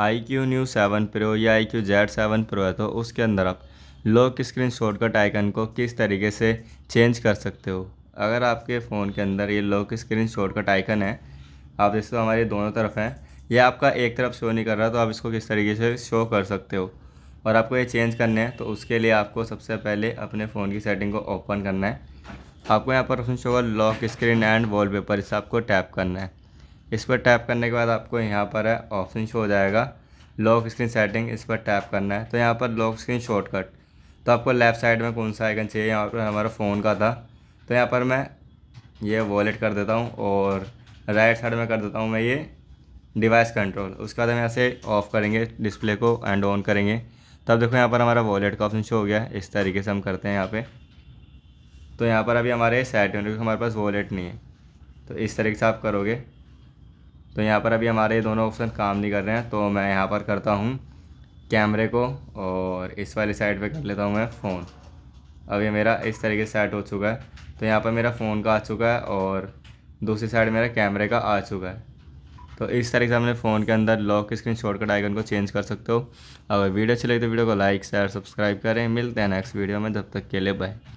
आई iQOO Neo seven Pro या iQOO Z seven Pro है तो उसके अंदर आप लॉक स्क्रीन शॉर्टकट आइकन को किस तरीके से चेंज कर सकते हो अगर आपके फ़ोन के अंदर ये लॉक स्क्रीन शॉर्टकट आइकन है आप जैसे हमारे दोनों तरफ हैं ये आपका एक तरफ शो नहीं कर रहा तो आप इसको किस तरीके से शो कर सकते हो और आपको ये चेंज करना है तो उसके लिए आपको सबसे पहले अपने फ़ोन की सेटिंग को ओपन करना है आपको यहाँ पर ऑप्शन शो होगा लॉक स्क्रीन एंड वॉलपेपर इसे आपको टैप करना है इस पर टैप करने के बाद आपको यहाँ पर है ऑप्शन शो हो जाएगा लॉक स्क्रीन सेटिंग इस पर टैप करना है तो यहाँ पर लॉक स्क्रीन शॉर्टकट तो आपको लेफ़्ट साइड में कौन सा आइकन चाहिए यहाँ पर हमारा फ़ोन का था तो यहाँ पर मैं ये वॉलेट कर देता हूँ और राइट साइड में कर देता हूँ मैं ये डिवाइस कंट्रोल उसके बाद हम यहाँ से ऑफ़ करेंगे डिस्प्ले को एंड ऑन करेंगे तब देखो यहाँ पर हमारा वॉलेट का ऑप्शन शो हो गया इस तरीके से हम करते हैं यहाँ पे तो यहाँ पर अभी हमारे सेट क्योंकि हमारे पास वॉलेट नहीं है तो इस तरीके से आप करोगे तो यहाँ पर अभी हमारे दोनों ऑप्शन काम नहीं कर रहे हैं तो मैं यहाँ पर करता हूँ कैमरे को और इस वाली साइड पे कर लेता हूँ मैं फ़ोन अभी मेरा इस तरीके से सेट हो चुका है तो यहाँ पर मेरा फ़ोन का आ चुका है और दूसरी साइड मेरा कैमरे का आ चुका है तो इस तरीके से अपने फ़ोन के अंदर लॉक स्क्रीन शॉर्टकट आइकन को चेंज कर सकते हो अगर वीडियो अच्छी लगी तो वीडियो को लाइक शेयर सब्सक्राइब करें मिलते हैं नेक्स्ट वीडियो में जब तक के लिए बाय